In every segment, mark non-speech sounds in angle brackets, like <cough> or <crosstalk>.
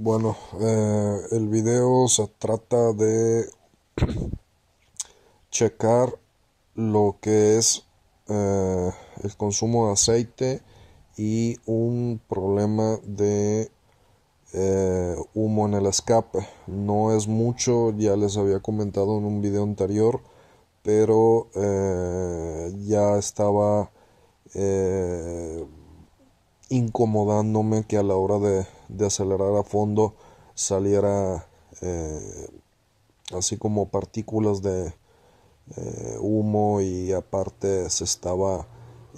Bueno, eh, el video se trata de <clears throat> checar lo que es eh, el consumo de aceite y un problema de eh, humo en el escape. No es mucho, ya les había comentado en un video anterior, pero ya estaba incomodándome que a la hora de de acelerar a fondo saliera eh, así como partículas de eh, humo y aparte se estaba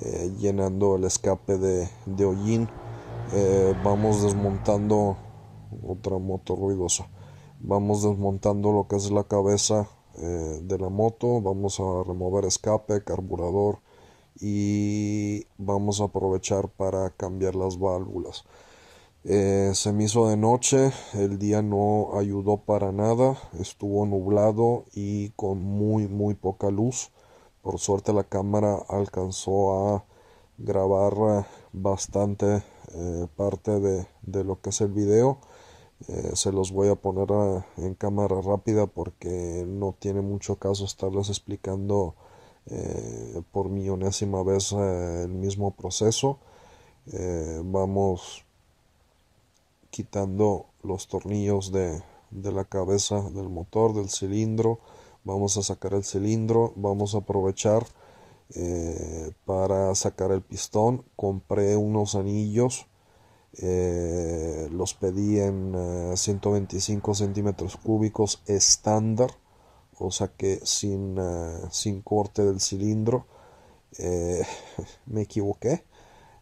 eh, llenando el escape de, de hollín vamos desmontando otra moto ruidosa vamos desmontando lo que es la cabeza de la moto vamos a remover escape carburador y vamos a aprovechar para cambiar las válvulas eh, se me hizo de noche, el día no ayudó para nada, estuvo nublado y con muy muy poca luz. Por suerte la cámara alcanzó a grabar eh, bastante eh, parte de, lo que es el video. se los voy a poner en cámara rápida porque no tiene mucho caso estarles explicando por millonésima vez el mismo proceso. vamos quitando los tornillos de, la cabeza del motor, del cilindro. Vamos a sacar el cilindro, vamos a aprovechar eh, para sacar el pistón. Compré unos anillos, eh, los pedí en 125 eh, centímetros cúbicos estándar, o sea que sin, sin corte del cilindro. <laughs> me equivoqué,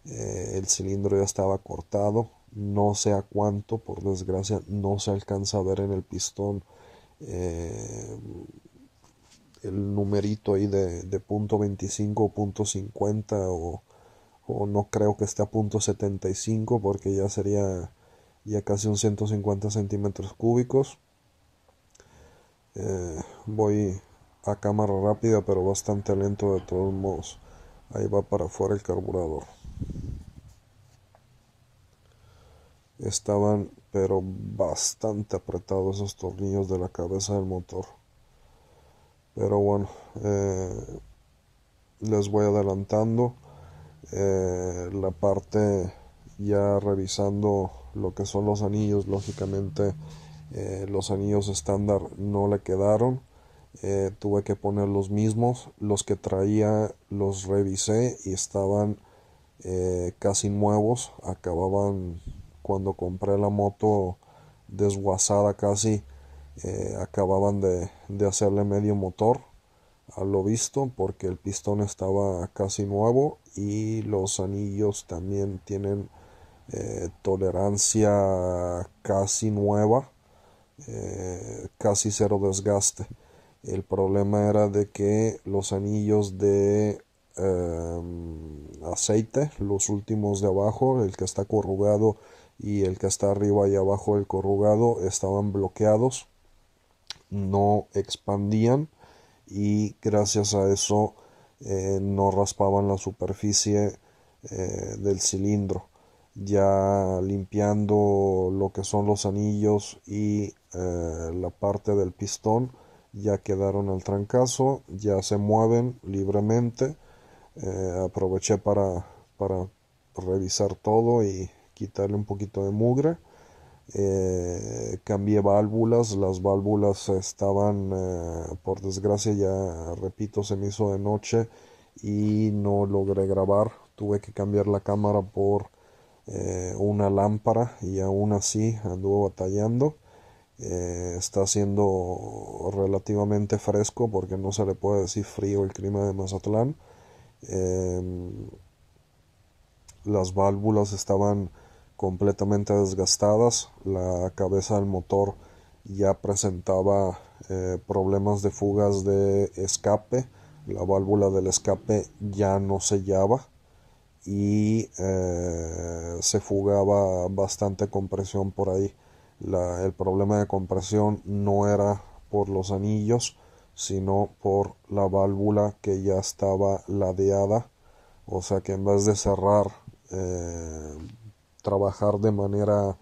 el cilindro ya estaba cortado, no sé a cuánto, por desgracia no se alcanza a ver en el pistón eh, el numerito ahí de, punto 25 o punto 50 o, no creo que esté a punto 75 porque ya sería ya casi un 150 centímetros cúbicos eh, voy a cámara rápida pero bastante lento de todos modos ahí va para afuera el carburador Estaban pero bastante apretados esos tornillos de la cabeza del motor. Pero bueno, eh, les voy adelantando eh, la parte ya revisando lo que son los anillos. Lógicamente eh, los anillos estándar no le quedaron. tuve que poner los mismos. Los que traía los revisé y estaban casi nuevos. Acababan cuando compré la moto desguazada casi, eh, acababan de, de, hacerle medio motor a lo visto porque el pistón estaba casi nuevo y los anillos también tienen eh, tolerancia casi nueva eh, casi cero desgaste el problema era de que los anillos de em, aceite los últimos de abajo el que está corrugado y el que está arriba y abajo del corrugado estaban bloqueados, no expandían y gracias a eso eh, no raspaban la superficie eh, del cilindro. Ya limpiando lo que son los anillos y eh, la parte del pistón, ya quedaron al trancazo, ya se mueven libremente. aproveché para, para revisar todo y quitarle un poquito de mugre. Eh, cambié válvulas, las válvulas estaban, eh, por desgracia, ya repito, se me hizo de noche y no logré grabar. Tuve que cambiar la cámara por eh, una lámpara y aún así anduvo batallando. está siendo relativamente fresco porque no se le puede decir frío el clima de Mazatlán. Em, las válvulas estaban completamente desgastadas, la cabeza del motor ya presentaba eh, problemas de fugas de escape, la válvula del escape ya no sellaba y eh, se fugaba bastante compresión por ahí. el problema de compresión no era por los anillos, sino por la válvula que ya estaba ladeada, o sea que en vez de cerrar eh, trabajar de manera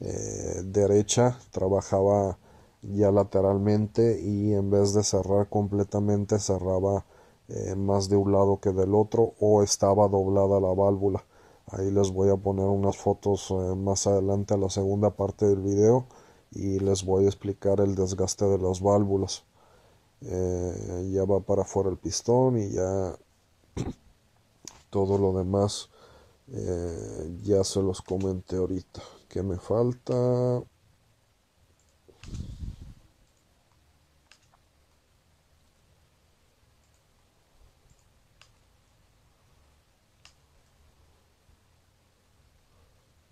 eh, derecha, trabajaba ya lateralmente y en vez de cerrar completamente cerraba eh, más de un lado que del otro o estaba doblada la válvula. Ahí les voy a poner unas fotos eh, más adelante a la segunda parte del video y les voy a explicar el desgaste de las válvulas. ya va para afuera el pistón y ya <clears throat> todo lo demás eh, ya se los comenté ahorita. que me falta?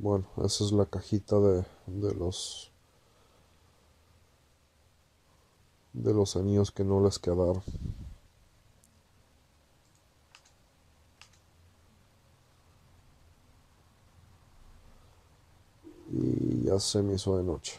Bueno, esa es la cajita de, de los de los anillos que no les quedaron. y ya se me hizo de noche.